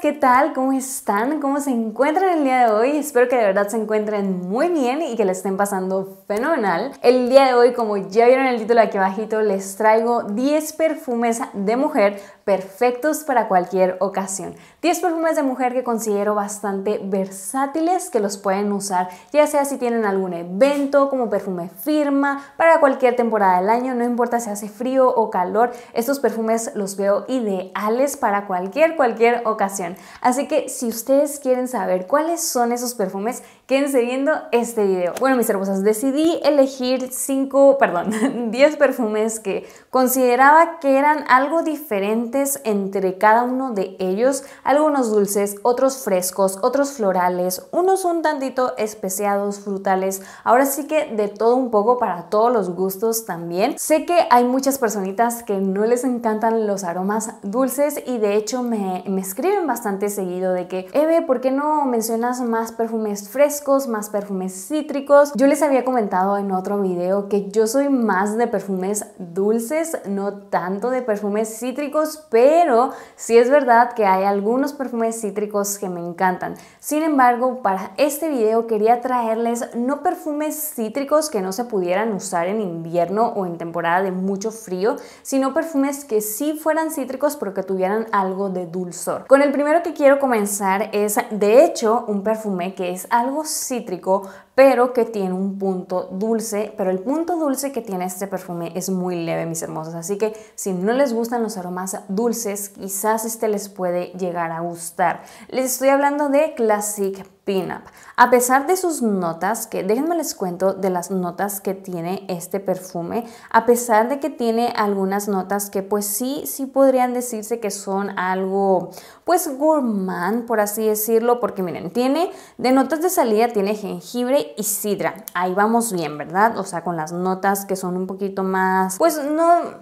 ¿qué tal? ¿Cómo están? ¿Cómo se encuentran el día de hoy? Espero que de verdad se encuentren muy bien y que le estén pasando fenomenal. El día de hoy, como ya vieron el título aquí abajito, les traigo 10 perfumes de mujer perfectos para cualquier ocasión. 10 perfumes de mujer que considero bastante versátiles que los pueden usar ya sea si tienen algún evento como perfume firma para cualquier temporada del año, no importa si hace frío o calor, estos perfumes los veo ideales para cualquier cualquier ocasión. Así que si ustedes quieren saber cuáles son esos perfumes Quédense viendo este video. Bueno, mis hermosas, decidí elegir 5, perdón, 10 perfumes que consideraba que eran algo diferentes entre cada uno de ellos. Algunos dulces, otros frescos, otros florales, unos un tantito especiados, frutales. Ahora sí que de todo un poco para todos los gustos también. Sé que hay muchas personitas que no les encantan los aromas dulces y de hecho me, me escriben bastante seguido de que, Eve, ¿por qué no mencionas más perfumes frescos? más perfumes cítricos. Yo les había comentado en otro video que yo soy más de perfumes dulces, no tanto de perfumes cítricos, pero sí es verdad que hay algunos perfumes cítricos que me encantan. Sin embargo, para este video quería traerles no perfumes cítricos que no se pudieran usar en invierno o en temporada de mucho frío, sino perfumes que sí fueran cítricos pero que tuvieran algo de dulzor. Con el primero que quiero comenzar es, de hecho, un perfume que es algo cítrico pero que tiene un punto dulce, pero el punto dulce que tiene este perfume es muy leve, mis hermosas, así que si no les gustan los aromas dulces, quizás este les puede llegar a gustar. Les estoy hablando de Classic Pinup. A pesar de sus notas, que déjenme les cuento de las notas que tiene este perfume, a pesar de que tiene algunas notas que pues sí, sí podrían decirse que son algo pues gourmand, por así decirlo, porque miren, tiene de notas de salida, tiene jengibre y sidra, Ahí vamos bien, ¿verdad? O sea, con las notas que son un poquito más, pues no, no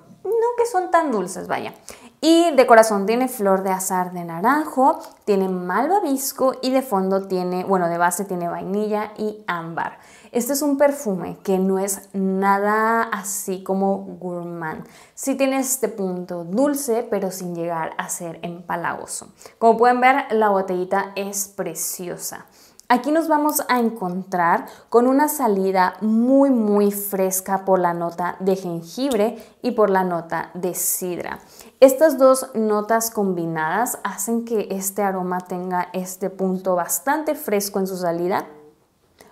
que son tan dulces, vaya. Y de corazón tiene flor de azar de naranjo, tiene malvavisco y de fondo tiene, bueno, de base tiene vainilla y ámbar. Este es un perfume que no es nada así como gourmand. Sí tiene este punto dulce, pero sin llegar a ser empalagoso. Como pueden ver, la botellita es preciosa. Aquí nos vamos a encontrar con una salida muy muy fresca por la nota de jengibre y por la nota de sidra. Estas dos notas combinadas hacen que este aroma tenga este punto bastante fresco en su salida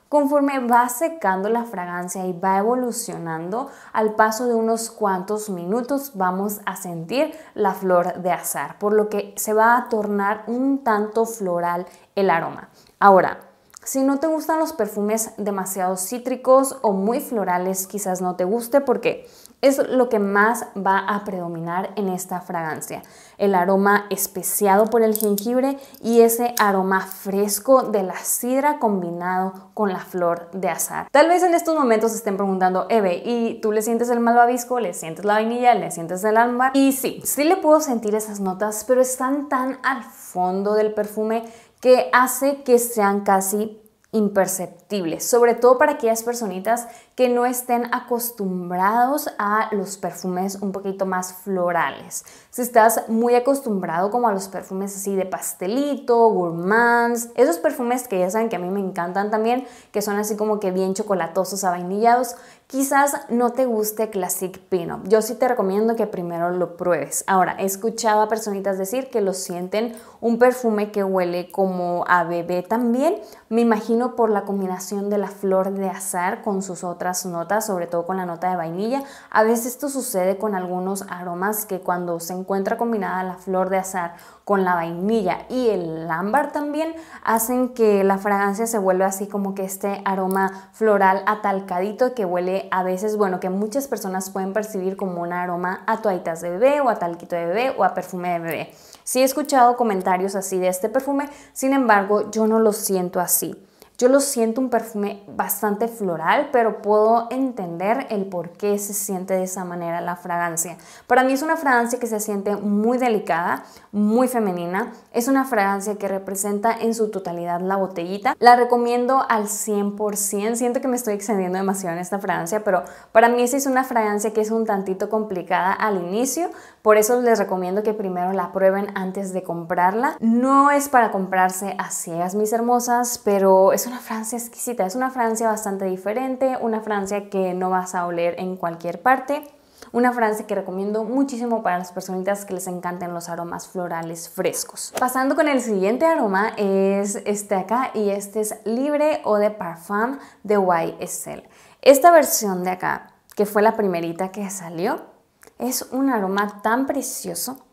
Conforme va secando la fragancia y va evolucionando, al paso de unos cuantos minutos vamos a sentir la flor de azar, por lo que se va a tornar un tanto floral el aroma. Ahora, si no te gustan los perfumes demasiado cítricos o muy florales, quizás no te guste porque es lo que más va a predominar en esta fragancia. El aroma especiado por el jengibre y ese aroma fresco de la sidra combinado con la flor de azar. Tal vez en estos momentos estén preguntando, Eve, ¿y tú le sientes el malvavisco? ¿Le sientes la vainilla? ¿Le sientes el ámbar? Y sí, sí le puedo sentir esas notas, pero están tan al fondo del perfume que hace que sean casi imperceptible, sobre todo para aquellas personitas que no estén acostumbrados a los perfumes un poquito más florales. Si estás muy acostumbrado como a los perfumes así de pastelito, gourmands, esos perfumes que ya saben que a mí me encantan también, que son así como que bien chocolatosos, avainillados, Quizás no te guste Classic Pino. Yo sí te recomiendo que primero lo pruebes. Ahora, he escuchado a personitas decir que lo sienten un perfume que huele como a bebé también. Me imagino por la combinación de la flor de azar con sus otras notas, sobre todo con la nota de vainilla. A veces esto sucede con algunos aromas que cuando se encuentra combinada la flor de azar con la vainilla y el ámbar también hacen que la fragancia se vuelva así como que este aroma floral atalcadito que huele a veces, bueno, que muchas personas pueden percibir como un aroma a toallitas de bebé o a talquito de bebé o a perfume de bebé. Sí he escuchado comentarios así de este perfume, sin embargo yo no lo siento así. Yo lo siento un perfume bastante floral, pero puedo entender el por qué se siente de esa manera la fragancia. Para mí es una fragancia que se siente muy delicada, muy femenina. Es una fragancia que representa en su totalidad la botellita. La recomiendo al 100%. Siento que me estoy extendiendo demasiado en esta fragancia, pero para mí esa es una fragancia que es un tantito complicada al inicio. Por eso les recomiendo que primero la prueben antes de comprarla. No es para comprarse a ciegas, mis hermosas, pero es Francia exquisita, es una Francia bastante diferente, una Francia que no vas a oler en cualquier parte, una Francia que recomiendo muchísimo para las personitas que les encanten los aromas florales frescos. Pasando con el siguiente aroma es este acá y este es Libre o de Parfum de YSL. Esta versión de acá, que fue la primerita que salió, es un aroma tan precioso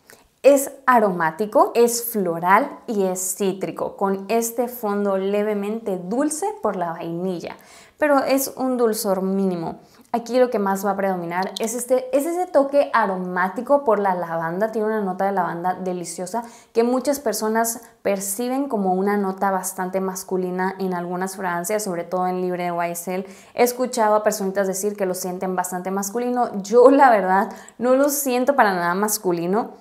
es aromático, es floral y es cítrico, con este fondo levemente dulce por la vainilla, pero es un dulzor mínimo. Aquí lo que más va a predominar es, este, es ese toque aromático por la lavanda, tiene una nota de lavanda deliciosa que muchas personas perciben como una nota bastante masculina en algunas fragancias, sobre todo en Libre de He escuchado a personitas decir que lo sienten bastante masculino, yo la verdad no lo siento para nada masculino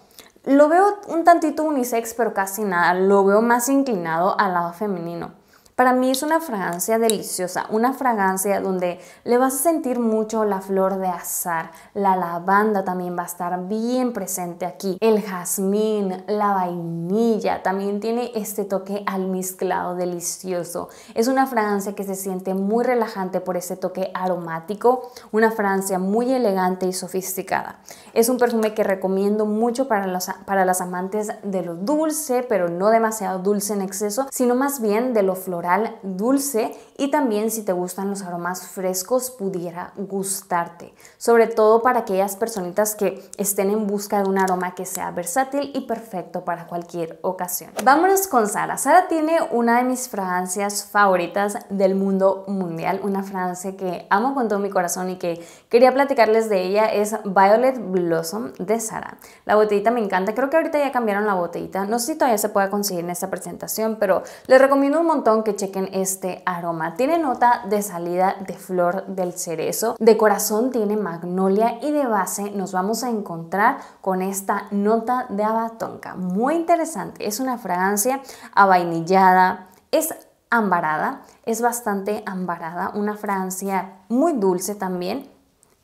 lo veo un tantito unisex, pero casi nada. Lo veo más inclinado al lado femenino. Para mí es una fragancia deliciosa, una fragancia donde le vas a sentir mucho la flor de azar, la lavanda también va a estar bien presente aquí, el jazmín, la vainilla, también tiene este toque almizclado delicioso. Es una fragancia que se siente muy relajante por ese toque aromático, una fragancia muy elegante y sofisticada. Es un perfume que recomiendo mucho para, los, para las amantes de lo dulce, pero no demasiado dulce en exceso, sino más bien de lo floral dulce y también si te gustan los aromas frescos pudiera gustarte, sobre todo para aquellas personitas que estén en busca de un aroma que sea versátil y perfecto para cualquier ocasión. Vámonos con Sara. Sara tiene una de mis fragancias favoritas del mundo mundial, una fragancia que amo con todo mi corazón y que quería platicarles de ella es Violet Blossom de Sara. La botellita me encanta, creo que ahorita ya cambiaron la botellita, no sé si todavía se puede conseguir en esta presentación, pero les recomiendo un montón que chequen este aroma. Tiene nota de salida de flor del cerezo, de corazón tiene magnolia y de base nos vamos a encontrar con esta nota de abatonca. Muy interesante, es una fragancia avainillada, es ambarada, es bastante ambarada, una fragancia muy dulce también.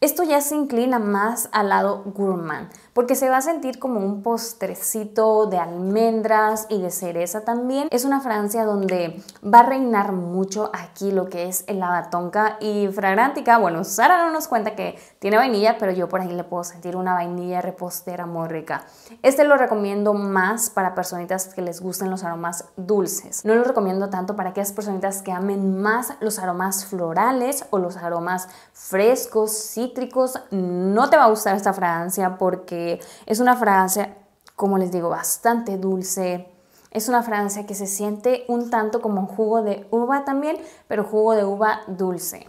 Esto ya se inclina más al lado gourmand, porque se va a sentir como un postrecito de almendras y de cereza también. Es una fragancia donde va a reinar mucho aquí lo que es el batonca y fragántica. Bueno, Sara no nos cuenta que tiene vainilla, pero yo por ahí le puedo sentir una vainilla repostera muy rica. Este lo recomiendo más para personitas que les gusten los aromas dulces. No lo recomiendo tanto para aquellas personitas que amen más los aromas florales o los aromas frescos, cítricos. No te va a gustar esta fragancia porque es una fragancia, como les digo, bastante dulce. Es una fragancia que se siente un tanto como un jugo de uva también, pero jugo de uva dulce.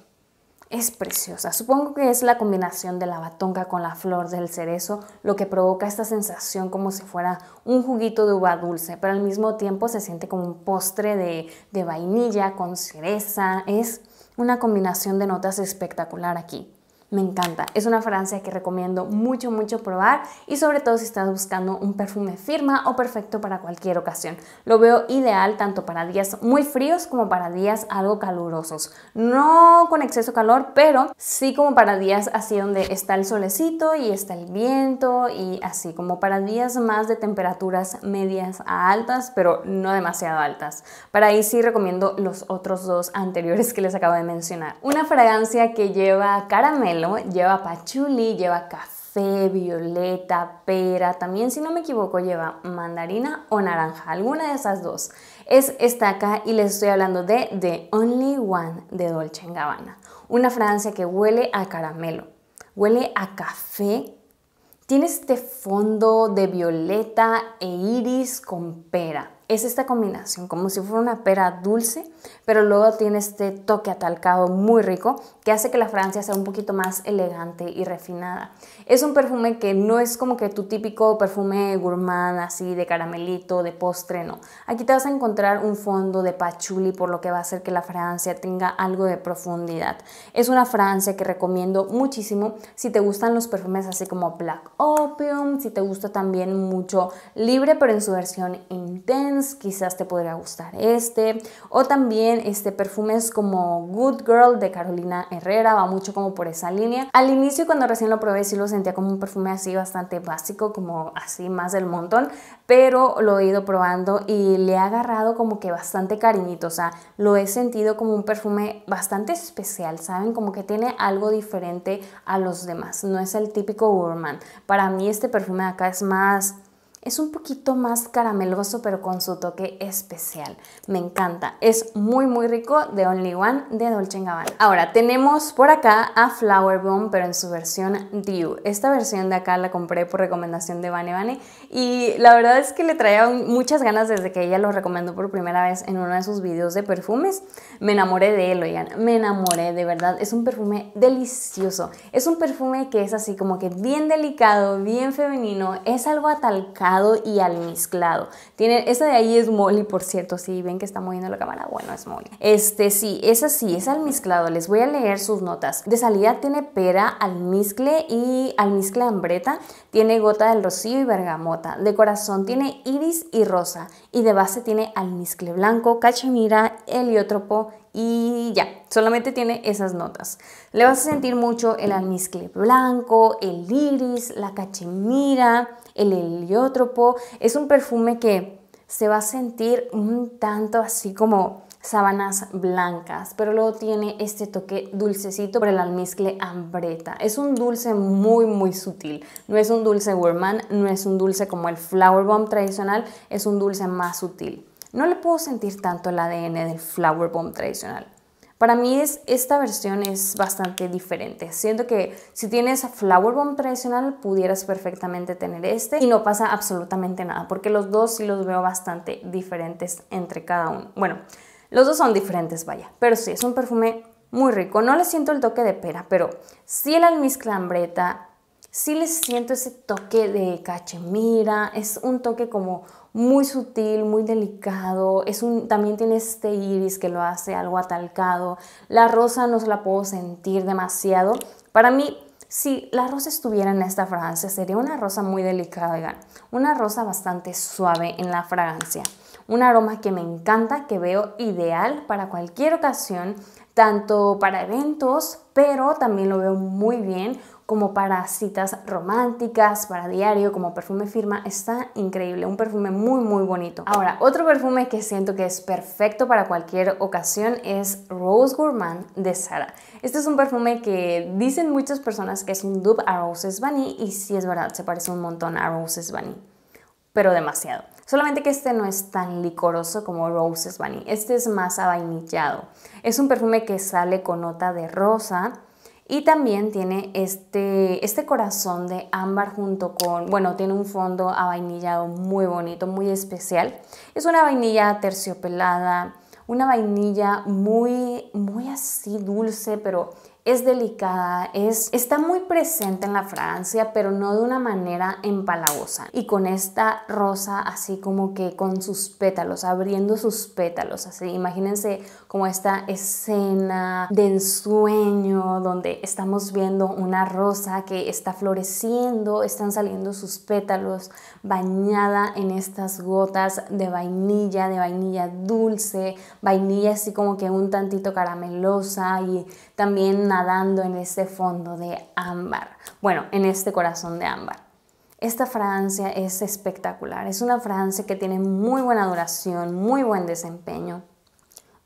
Es preciosa. Supongo que es la combinación de la batonca con la flor del cerezo lo que provoca esta sensación como si fuera un juguito de uva dulce, pero al mismo tiempo se siente como un postre de vainilla con cereza. Es una combinación de notas espectacular aquí. Me encanta. Es una fragancia que recomiendo mucho, mucho probar y sobre todo si estás buscando un perfume firma o perfecto para cualquier ocasión. Lo veo ideal tanto para días muy fríos como para días algo calurosos. No con exceso calor, pero sí como para días así donde está el solecito y está el viento y así como para días más de temperaturas medias a altas, pero no demasiado altas. Para ahí sí recomiendo los otros dos anteriores que les acabo de mencionar. Una fragancia que lleva caramelo lleva pachuli, lleva café, violeta, pera, también si no me equivoco lleva mandarina o naranja, alguna de esas dos. Es esta acá y les estoy hablando de The Only One de Dolce Gabbana, una fragancia que huele a caramelo, huele a café, tiene este fondo de violeta e iris con pera es esta combinación, como si fuera una pera dulce, pero luego tiene este toque atalcado muy rico que hace que la Francia sea un poquito más elegante y refinada. Es un perfume que no es como que tu típico perfume gourmand así de caramelito, de postre, no. Aquí te vas a encontrar un fondo de pachuli por lo que va a hacer que la Francia tenga algo de profundidad. Es una Francia que recomiendo muchísimo si te gustan los perfumes así como Black Opium, si te gusta también mucho Libre pero en su versión intensa quizás te podría gustar este. O también este, perfumes como Good Girl de Carolina Herrera, va mucho como por esa línea. Al inicio cuando recién lo probé sí lo sentía como un perfume así bastante básico, como así más del montón, pero lo he ido probando y le he agarrado como que bastante cariñito, o sea, lo he sentido como un perfume bastante especial, ¿saben? Como que tiene algo diferente a los demás, no es el típico Urban. Para mí este perfume acá es más es un poquito más carameloso, pero con su toque especial. Me encanta. Es muy, muy rico de Only One de Dolce Gabbana. Ahora, tenemos por acá a Flower Bomb, pero en su versión Dew. Esta versión de acá la compré por recomendación de Vane Vane y la verdad es que le traía muchas ganas desde que ella lo recomendó por primera vez en uno de sus videos de perfumes. Me enamoré de él, oigan. Me enamoré, de verdad. Es un perfume delicioso. Es un perfume que es así como que bien delicado, bien femenino. Es algo atalcado y al Tiene, esa de ahí es molly, por cierto, si ven que está moviendo la cámara, bueno, es molly. Este sí, esa sí, es al les voy a leer sus notas. De salida tiene pera, almizcle y almizcle hambreta tiene gota del rocío y bergamota, de corazón tiene iris y rosa y de base tiene almizcle blanco, cachemira, heliotropo y ya, solamente tiene esas notas. Le vas a sentir mucho el almizcle blanco, el iris, la cachemira, el heliótropo. Es un perfume que se va a sentir un tanto así como sábanas blancas, pero luego tiene este toque dulcecito por el almizcle ambreta. Es un dulce muy muy sutil, no es un dulce gourmand, no es un dulce como el flower bomb tradicional, es un dulce más sutil no le puedo sentir tanto el ADN del flower bomb tradicional. Para mí esta versión es bastante diferente. Siento que si tienes Flower Bomb tradicional, pudieras perfectamente tener este y no pasa absolutamente nada, porque los dos sí los veo bastante diferentes entre cada uno. Bueno, los dos son diferentes, vaya, pero sí, es un perfume muy rico. No le siento el toque de pera, pero sí el almizclambreta sí les siento ese toque de cachemira, es un toque como muy sutil, muy delicado, es un, también tiene este iris que lo hace algo atalcado, la rosa no se la puedo sentir demasiado, para mí si la rosa estuviera en esta fragancia sería una rosa muy delicada, una rosa bastante suave en la fragancia. Un aroma que me encanta, que veo ideal para cualquier ocasión, tanto para eventos, pero también lo veo muy bien como para citas románticas, para diario, como perfume firma, está increíble, un perfume muy muy bonito. Ahora, otro perfume que siento que es perfecto para cualquier ocasión es Rose Gourmand de Sara. Este es un perfume que dicen muchas personas que es un dupe a Roses Bunny y sí es verdad, se parece un montón a Roses Bunny, pero demasiado. Solamente que este no es tan licoroso como Roses Bunny. este es más avainillado. Es un perfume que sale con nota de rosa, y también tiene este, este corazón de ámbar junto con, bueno, tiene un fondo avainillado muy bonito, muy especial. Es una vainilla terciopelada, una vainilla muy, muy así dulce, pero es delicada, es, está muy presente en la Francia, pero no de una manera empalagosa. Y con esta rosa así como que con sus pétalos, abriendo sus pétalos, así imagínense como esta escena de ensueño donde estamos viendo una rosa que está floreciendo, están saliendo sus pétalos bañada en estas gotas de vainilla, de vainilla dulce, vainilla así como que un tantito caramelosa y también nadando en este fondo de ámbar, bueno, en este corazón de ámbar. Esta Francia es espectacular, es una Francia que tiene muy buena duración, muy buen desempeño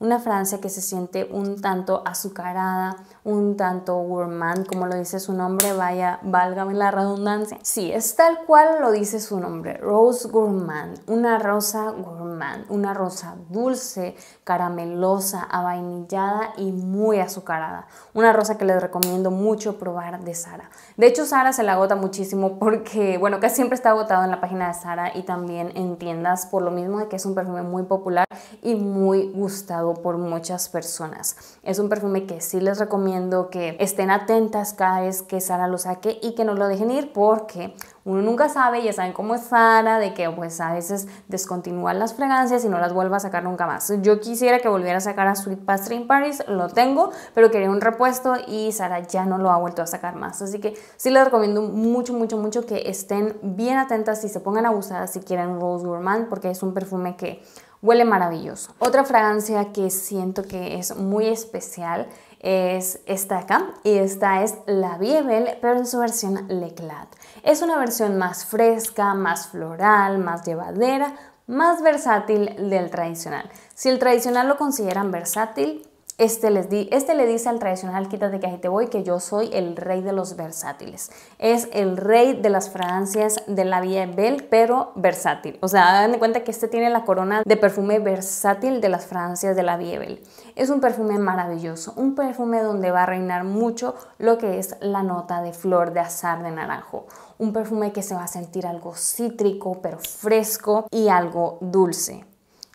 una Francia que se siente un tanto azucarada, un tanto gourmand, como lo dice su nombre, vaya, válgame la redundancia. Sí, es tal cual lo dice su nombre, Rose Gourmand, una rosa gourmand, una rosa dulce, caramelosa, avainillada y muy azucarada. Una rosa que les recomiendo mucho probar de Sara. De hecho, Sara se la agota muchísimo porque, bueno, casi siempre está agotado en la página de Sara y también en tiendas, por lo mismo de que es un perfume muy popular y muy gustado por muchas personas. Es un perfume que sí les recomiendo que estén atentas cada vez que Sara lo saque y que no lo dejen ir porque uno nunca sabe, ya saben cómo es Sara, de que pues a veces descontinúan las fragancias y no las vuelva a sacar nunca más. Yo quisiera que volviera a sacar a Sweet Pastry in Paris, lo tengo, pero quería un repuesto y Sara ya no lo ha vuelto a sacar más. Así que sí les recomiendo mucho, mucho, mucho que estén bien atentas y se pongan abusadas si quieren Rose Gourmand porque es un perfume que Huele maravilloso. Otra fragancia que siento que es muy especial es esta acá y esta es la Biebel, pero en su versión Leclat. Es una versión más fresca, más floral, más llevadera, más versátil del tradicional. Si el tradicional lo consideran versátil, este, les di, este le dice al tradicional quítate que ahí te voy que yo soy el rey de los versátiles. Es el rey de las fragancias de la viebel pero versátil. O sea, hagan cuenta que este tiene la corona de perfume versátil de las fragancias de la Viebel. Es un perfume maravilloso, un perfume donde va a reinar mucho lo que es la nota de flor de azar de naranjo. Un perfume que se va a sentir algo cítrico, pero fresco y algo dulce.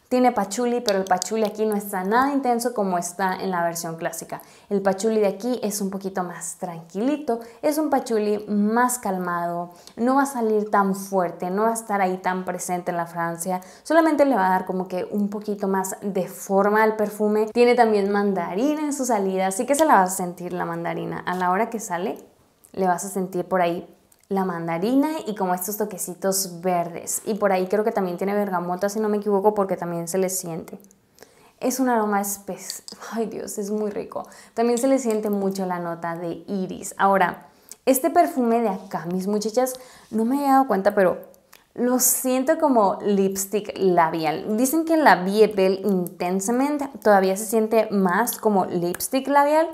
Tiene pachuli, pero el pachuli aquí no está nada intenso como está en la versión clásica. El pachuli de aquí es un poquito más tranquilito, es un pachuli más calmado, no va a salir tan fuerte, no va a estar ahí tan presente en la Francia, solamente le va a dar como que un poquito más de forma al perfume. Tiene también mandarina en su salida, así que se la vas a sentir la mandarina. A la hora que sale, le vas a sentir por ahí la mandarina y como estos toquecitos verdes. Y por ahí creo que también tiene bergamota, si no me equivoco, porque también se le siente. Es un aroma especial. Ay Dios, es muy rico. También se le siente mucho la nota de iris. Ahora, este perfume de acá, mis muchachas, no me he dado cuenta, pero lo siento como lipstick labial. Dicen que la piel intensamente, todavía se siente más como lipstick labial,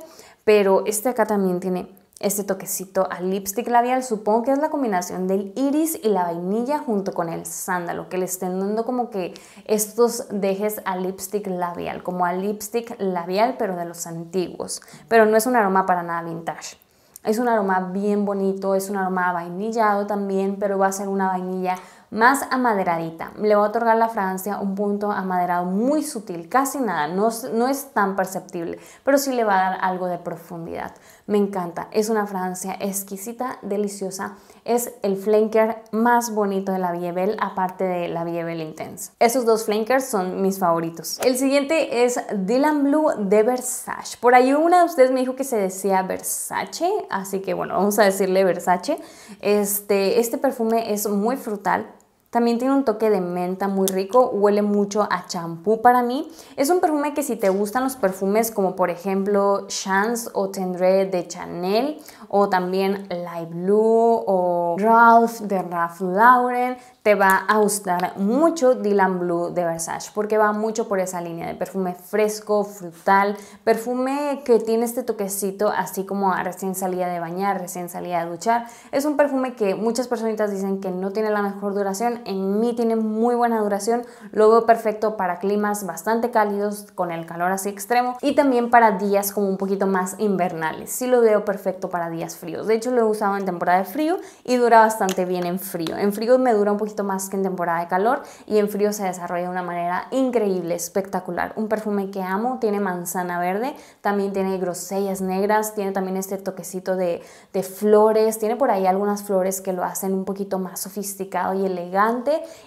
pero este acá también tiene este toquecito al lipstick labial supongo que es la combinación del iris y la vainilla junto con el sándalo, que le estén dando como que estos dejes al lipstick labial, como al lipstick labial pero de los antiguos. Pero no es un aroma para nada vintage. Es un aroma bien bonito, es un aroma vainillado también, pero va a ser una vainilla más amaderadita. Le va a otorgar a la fragancia un punto amaderado muy sutil, casi nada, no, no es tan perceptible, pero sí le va a dar algo de profundidad. Me encanta, es una fragancia exquisita, deliciosa. Es el flanker más bonito de la Viebel, aparte de la Viebel Intense. Esos dos flankers son mis favoritos. El siguiente es Dylan Blue de Versace. Por ahí una de ustedes me dijo que se decía Versace, así que bueno, vamos a decirle Versace. Este, este perfume es muy frutal, también tiene un toque de menta muy rico, huele mucho a champú para mí. Es un perfume que si te gustan los perfumes como por ejemplo Chance o Tendré de Chanel o también Light Blue o Ralph de Ralph Lauren, te va a gustar mucho Dylan Blue de Versace porque va mucho por esa línea de perfume fresco, frutal, perfume que tiene este toquecito así como a recién salida de bañar, recién salida de duchar. Es un perfume que muchas personitas dicen que no tiene la mejor duración, en mí tiene muy buena duración, lo veo perfecto para climas bastante cálidos con el calor así extremo y también para días como un poquito más invernales, sí lo veo perfecto para días fríos, de hecho lo he usado en temporada de frío y dura bastante bien en frío, en frío me dura un poquito más que en temporada de calor y en frío se desarrolla de una manera increíble, espectacular, un perfume que amo, tiene manzana verde, también tiene grosellas negras, tiene también este toquecito de, de flores, tiene por ahí algunas flores que lo hacen un poquito más sofisticado y elegante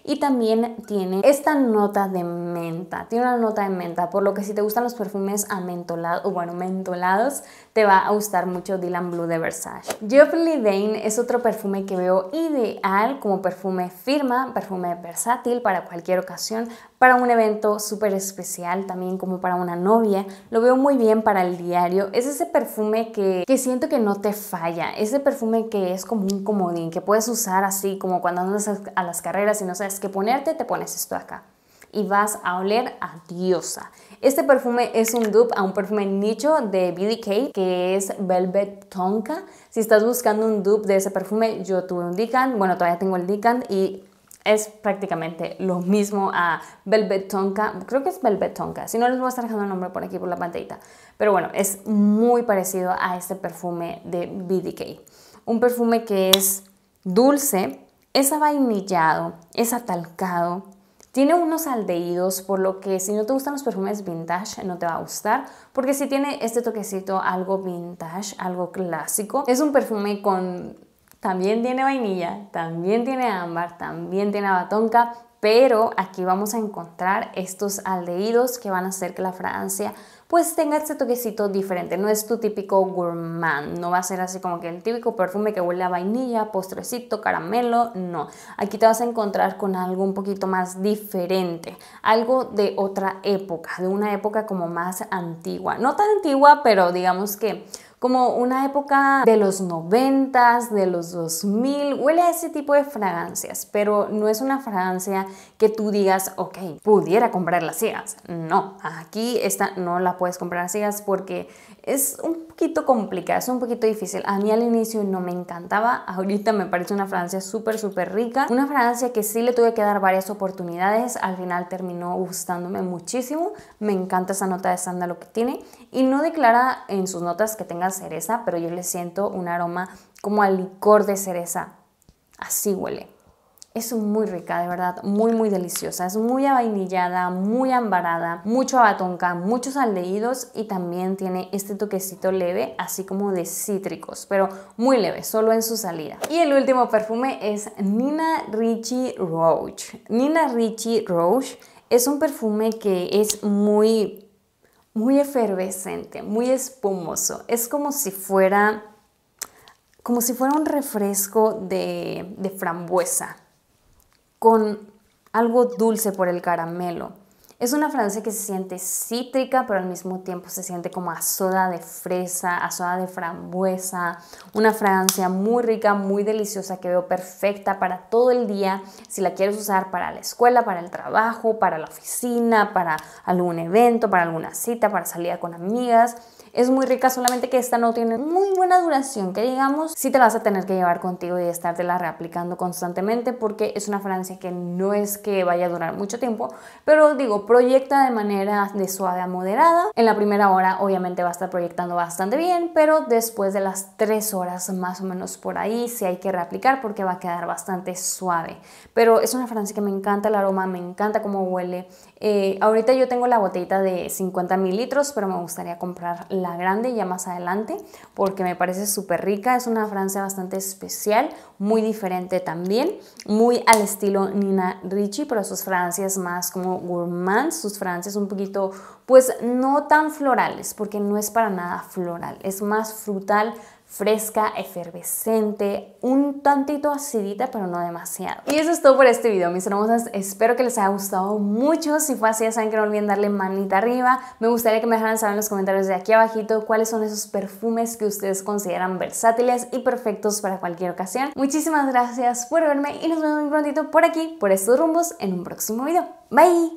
y también tiene esta nota de menta, tiene una nota de menta, por lo que si te gustan los perfumes amentolados, o bueno, mentolados, te va a gustar mucho Dylan Blue de Versace. Geoffrey Dane es otro perfume que veo ideal como perfume firma, perfume versátil para cualquier ocasión, para un evento súper especial, también como para una novia. Lo veo muy bien para el diario. Es ese perfume que, que siento que no te falla. Ese perfume que es como un comodín, que puedes usar así como cuando andas a las carreras y no sabes qué ponerte, te pones esto acá y vas a oler a diosa. Este perfume es un dupe a un perfume nicho de BDK que es Velvet Tonka. Si estás buscando un dupe de ese perfume, yo tuve un Decan, bueno, todavía tengo el Dican y es prácticamente lo mismo a Velvet Tonka, creo que es Velvet Tonka, si no les voy a estar dejando el nombre por aquí por la pantallita, pero bueno, es muy parecido a este perfume de BDK, un perfume que es dulce, es avainillado, es atalcado, tiene unos aldeídos, por lo que si no te gustan los perfumes vintage no te va a gustar, porque si tiene este toquecito algo vintage, algo clásico. Es un perfume con también tiene vainilla, también tiene ámbar, también tiene abatonca, pero aquí vamos a encontrar estos aldeídos que van a hacer que la fragancia pues tenga este toquecito diferente, no es tu típico gourmand, no va a ser así como que el típico perfume que huele a vainilla, postrecito, caramelo, no. Aquí te vas a encontrar con algo un poquito más diferente, algo de otra época, de una época como más antigua, no tan antigua, pero digamos que como una época de los noventas, de los 2000, huele a ese tipo de fragancias, pero no es una fragancia que tú digas, ok, pudiera comprar las ciegas. No, aquí esta no la puedes comprar las ciegas porque es un poquito complicada, es un poquito difícil. A mí al inicio no me encantaba, ahorita me parece una fragancia súper, súper rica. Una fragancia que sí le tuve que dar varias oportunidades, al final terminó gustándome muchísimo. Me encanta esa nota de sándalo que tiene y no declara en sus notas que tenga cereza, pero yo le siento un aroma como al licor de cereza. Así huele es muy rica, de verdad, muy muy deliciosa. Es muy avainillada, muy ambarada, mucho abatonca, muchos aldeídos y también tiene este toquecito leve, así como de cítricos, pero muy leve, solo en su salida. Y el último perfume es Nina Ricci Roach. Nina Ricci Roach es un perfume que es muy muy efervescente, muy espumoso. Es como si fuera como si fuera un refresco de frambuesa, con algo dulce por el caramelo. Es una fragancia que se siente cítrica, pero al mismo tiempo se siente como a soda de fresa, a soda de frambuesa. Una fragancia muy rica, muy deliciosa, que veo perfecta para todo el día. Si la quieres usar para la escuela, para el trabajo, para la oficina, para algún evento, para alguna cita, para salida con amigas, es muy rica, solamente que esta no tiene muy buena duración, que digamos, si te vas a tener que llevar contigo y estártela reaplicando constantemente porque es una fragancia que no es que vaya a durar mucho tiempo, pero digo, proyecta de manera de suave a moderada. En la primera hora obviamente va a estar proyectando bastante bien, pero después de las tres horas más o menos por ahí sí hay que reaplicar porque va a quedar bastante suave. Pero es una fragancia que me encanta el aroma, me encanta cómo huele, eh, ahorita yo tengo la botellita de 50 mililitros, pero me gustaría comprar la grande ya más adelante porque me parece súper rica. Es una Francia bastante especial, muy diferente también, muy al estilo Nina Ricci, pero sus Francias más como gourmand, sus Francias un poquito, pues no tan florales, porque no es para nada floral, es más frutal, fresca, efervescente, un tantito acidita, pero no demasiado. Y eso es todo por este video, mis hermosas. Espero que les haya gustado mucho. Si fue así, ya saben que no olviden darle manita arriba. Me gustaría que me dejaran saber en los comentarios de aquí abajito cuáles son esos perfumes que ustedes consideran versátiles y perfectos para cualquier ocasión. Muchísimas gracias por verme y nos vemos muy prontito por aquí, por estos rumbos, en un próximo video. Bye!